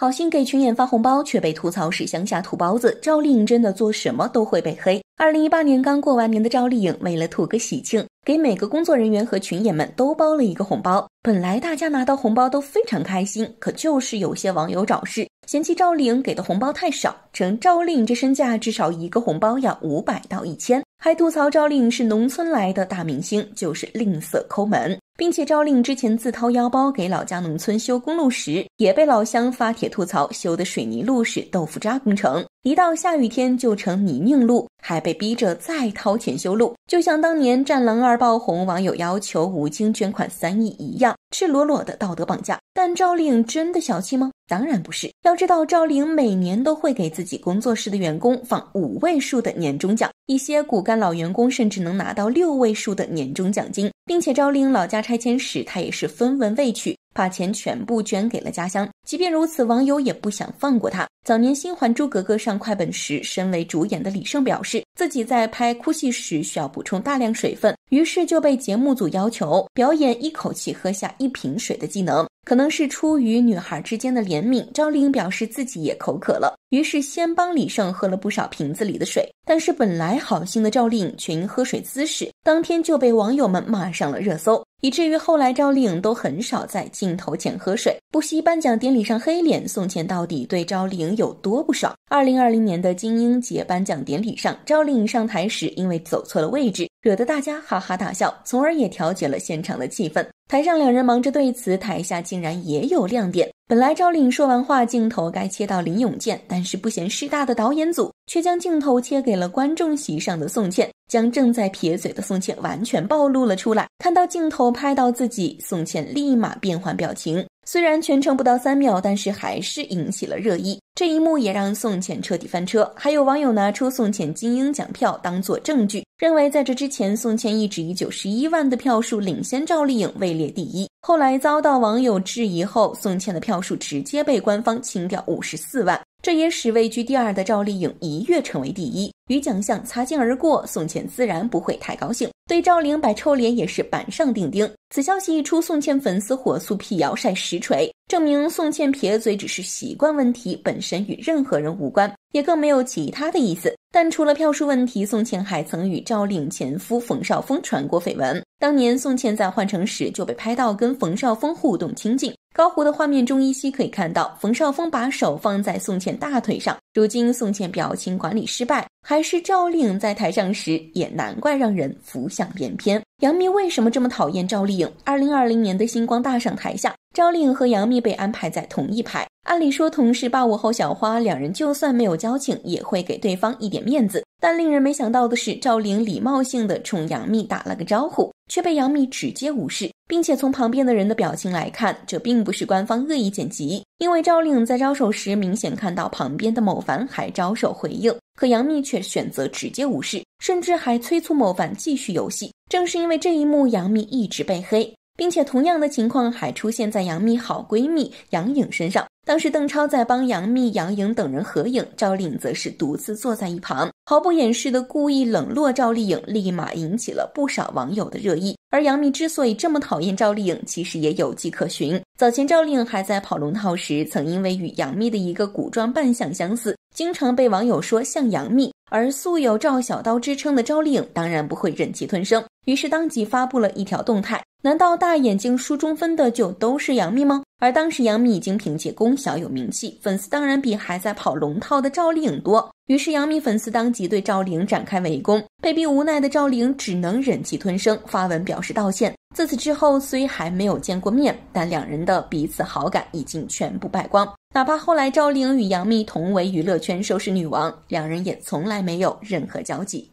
好心给群演发红包，却被吐槽是乡下土包子。赵丽颖真的做什么都会被黑。二零一八年刚过完年的赵丽颖，为了图个喜庆，给每个工作人员和群演们都包了一个红包。本来大家拿到红包都非常开心，可就是有些网友找事，嫌弃赵丽颖给的红包太少，称赵丽颖这身价至少一个红包要五百到一千，还吐槽赵丽颖是农村来的大明星，就是吝啬抠门。并且，赵令之前自掏腰包给老家农村修公路时，也被老乡发帖吐槽，修的水泥路是豆腐渣工程。一到下雨天就成泥泞路，还被逼着再掏钱修路，就像当年《战狼二》爆红，网友要求吴京捐款三亿一样，赤裸裸的道德绑架。但赵丽颖真的小气吗？当然不是。要知道，赵丽颖每年都会给自己工作室的员工放五位数的年终奖，一些骨干老员工甚至能拿到六位数的年终奖金，并且赵丽颖老家拆迁时，她也是分文未取。把钱全部捐给了家乡。即便如此，网友也不想放过他。早年《新还珠格格》上快本时，身为主演的李晟表示，自己在拍哭戏时需要补充大量水分，于是就被节目组要求表演一口气喝下一瓶水的技能。可能是出于女孩之间的怜悯，赵丽颖表示自己也口渴了，于是先帮李晟喝了不少瓶子里的水。但是本来好心的赵丽颖群喝水姿势，当天就被网友们骂上了热搜，以至于后来赵丽颖都很少在镜头前喝水。不惜颁奖典礼上黑脸送钱，到底对赵丽颖有多不爽？二零二零年的金鹰节颁奖典礼上，赵丽颖上台时因为走错了位置，惹得大家哈哈大笑，从而也调节了现场的气氛。台上两人忙着对词，台下竟然也有亮点。本来赵丽颖说完话，镜头该切到林永健，但是不嫌事大的导演组却将镜头切给了观众席上的宋茜，将正在撇嘴的宋茜完全暴露了出来。看到镜头拍到自己，宋茜立马变换表情。虽然全程不到三秒，但是还是引起了热议。这一幕也让宋茜彻底翻车。还有网友拿出宋茜金鹰奖票当做证据。认为在这之前，宋茜一直以九十一万的票数领先赵丽颖，位列第一。后来遭到网友质疑后，宋茜的票数直接被官方清掉五十四万，这也使位居第二的赵丽颖一跃成为第一，与奖项擦肩而过。宋茜自然不会太高兴，对赵玲摆臭脸也是板上钉钉。此消息一出，宋茜粉丝火速辟谣，晒实锤。证明宋茜撇嘴只是习惯问题，本身与任何人无关，也更没有其他的意思。但除了票数问题，宋茜还曾与赵丽颖前夫冯绍峰传过绯闻。当年宋茜在换乘时就被拍到跟冯绍峰互动亲近，高糊的画面中依稀可以看到冯绍峰把手放在宋茜大腿上。如今宋茜表情管理失败，还是赵丽颖在台上时，也难怪让人浮想联翩。杨幂为什么这么讨厌赵丽颖？二零二零年的星光大赏台下。赵丽和杨幂被安排在同一排，按理说，同是八五后小花，两人就算没有交情，也会给对方一点面子。但令人没想到的是，赵丽礼貌性的冲杨幂打了个招呼，却被杨幂直接无视，并且从旁边的人的表情来看，这并不是官方恶意剪辑，因为赵丽在招手时，明显看到旁边的某凡还招手回应，可杨幂却选择直接无视，甚至还催促某凡继续游戏。正是因为这一幕，杨幂一直被黑。并且同样的情况还出现在杨幂好闺蜜杨颖身上。当时邓超在帮杨幂、杨颖等人合影，赵丽颖则是独自坐在一旁，毫不掩饰的故意冷落赵丽颖，立马引起了不少网友的热议。而杨幂之所以这么讨厌赵丽颖，其实也有迹可循。早前赵丽颖还在跑龙套时，曾因为与杨幂的一个古装扮相相似，经常被网友说像杨幂。而素有“赵小刀”之称的赵丽颖，当然不会忍气吞声。于是当即发布了一条动态，难道大眼睛梳中分的就都是杨幂吗？而当时杨幂已经凭借功小有名气，粉丝当然比还在跑龙套的赵丽颖多。于是杨幂粉丝当即对赵丽颖展开围攻，被逼无奈的赵丽颖只能忍气吞声，发文表示道歉。自此之后，虽还没有见过面，但两人的彼此好感已经全部败光。哪怕后来赵丽颖与杨幂同为娱乐圈收视女王，两人也从来没有任何交集。